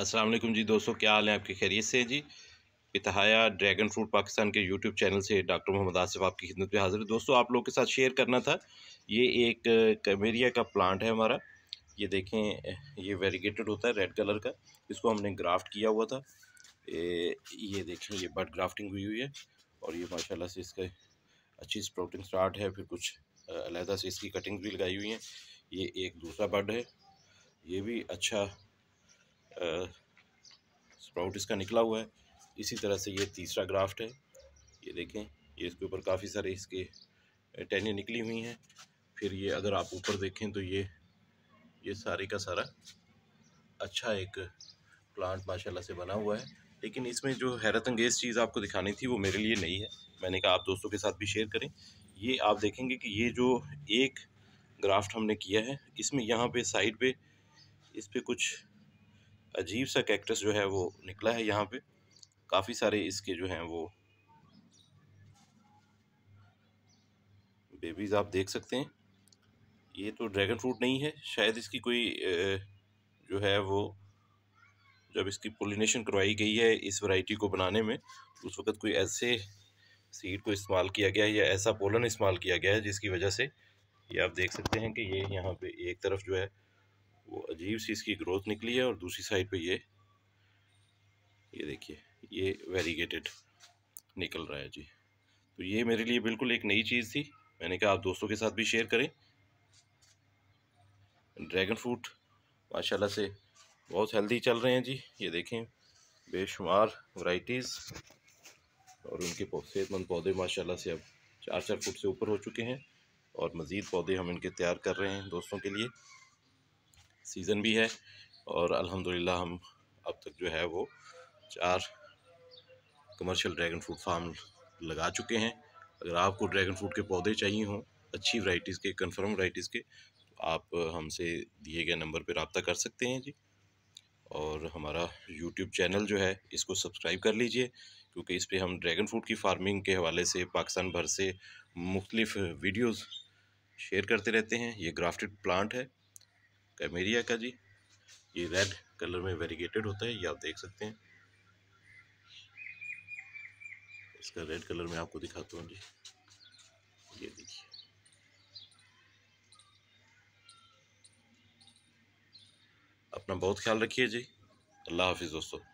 अस्सलाम वालेकुम जी दोस्तों क्या हाल है आपकी खैरियत से जी इतहाया ड्रैगन फ्रूट पाकिस्तान के यूट्यूब चैनल से डॉक्टर मोहम्मद आसिफ आपकी खिदमत में हाजिर है दोस्तों आप लोग के साथ शेयर करना था ये एक कमेरिया का प्लांट है हमारा ये देखें ये वेरीगेटेड होता है रेड कलर का इसको हमने ग्राफ्ट किया हुआ था ये देखें ये बर्ड ग्राफ्टिंग हुई हुई है और ये माशाल्लाह से इसका अच्छी स्प्रोटिंग स्टार्ट है फिर कुछ अलहदा से इसकी कटिंग भी लगाई हुई है ये एक दूसरा बर्ड है ये भी अच्छा स्प्राउट इसका निकला हुआ है इसी तरह से ये तीसरा ग्राफ्ट है ये देखें ये इसके ऊपर काफ़ी सारे इसके टहनियाँ निकली हुई हैं फिर ये अगर आप ऊपर देखें तो ये ये सारे का सारा अच्छा एक प्लांट माशाल्लाह से बना हुआ है लेकिन इसमें जो हैरत अंगेज़ चीज़ आपको दिखानी थी वो मेरे लिए नहीं है मैंने कहा आप दोस्तों के साथ भी शेयर करें ये आप देखेंगे कि ये जो एक ग्राफ्ट हमने किया है इसमें यहाँ पे साइड पे इस पर कुछ अजीब सा कैक्टस जो है वो निकला है यहाँ पे काफ़ी सारे इसके जो हैं वो बेबीज़ आप देख सकते हैं ये तो ड्रैगन फ्रूट नहीं है शायद इसकी कोई जो है वो जब इसकी पोलिनेशन करवाई गई है इस वैरायटी को बनाने में उस वक्त कोई ऐसे सीड को इस्तेमाल किया गया है या ऐसा पोलन इस्तेमाल किया गया है जिसकी वजह से ये आप देख सकते हैं कि ये यहाँ पे एक तरफ जो है वो अजीब सी इसकी ग्रोथ निकली है और दूसरी साइड पे ये ये देखिए ये वेरीगेटेड निकल रहा है जी तो ये मेरे लिए बिल्कुल एक नई चीज़ थी मैंने कहा आप दोस्तों के साथ भी शेयर करें ड्रैगन फ्रूट माशाल्लाह से बहुत हेल्दी चल रहे हैं जी ये देखें बेशुमार वाइटीज़ और उनके सेहतमंद पौधे माशाला से अब चार चार फुट से ऊपर हो चुके हैं और मज़ीद पौधे हम इनके तैयार कर रहे हैं दोस्तों के लिए सीज़न भी है और अल्हम्दुलिल्लाह हम अब तक जो है वो चार कमर्शियल ड्रैगन फ्रूट फार्म लगा चुके हैं अगर आपको ड्रैगन फ्रूट के पौधे चाहिए हों अच्छी वैराइटीज़ के कन्फर्म वाइटीज़ के तो आप हमसे दिए गए नंबर पर रबता कर सकते हैं जी और हमारा यूट्यूब चैनल जो है इसको सब्सक्राइब कर लीजिए क्योंकि इस पर हम ड्रैगन फ्रूट की फार्मिंग के हवाले से पाकिस्तान भर से मुख्तलिफ़ वीडियोज़ शेयर करते रहते हैं ये ग्राफ्टेड प्लांट है कैमेरिया का जी ये रेड कलर में वेरीगेटेड होता है ये आप देख सकते हैं इसका रेड कलर में आपको दिखाता हूँ जी ये देखिए अपना बहुत ख्याल रखिए जी अल्लाह हाफिज़ दोस्तों